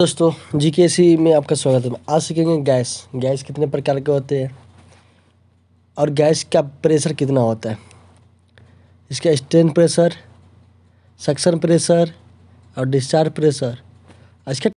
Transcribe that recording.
दोस्तों जी के सी में आपका स्वागत है आज सीखेंगे गैस गैस कितने प्रकार के होते हैं और गैस का प्रेशर कितना होता है इसका स्ट्रेन प्रेशर सक्शन प्रेशर और डिस्चार्ज प्रेशर इसका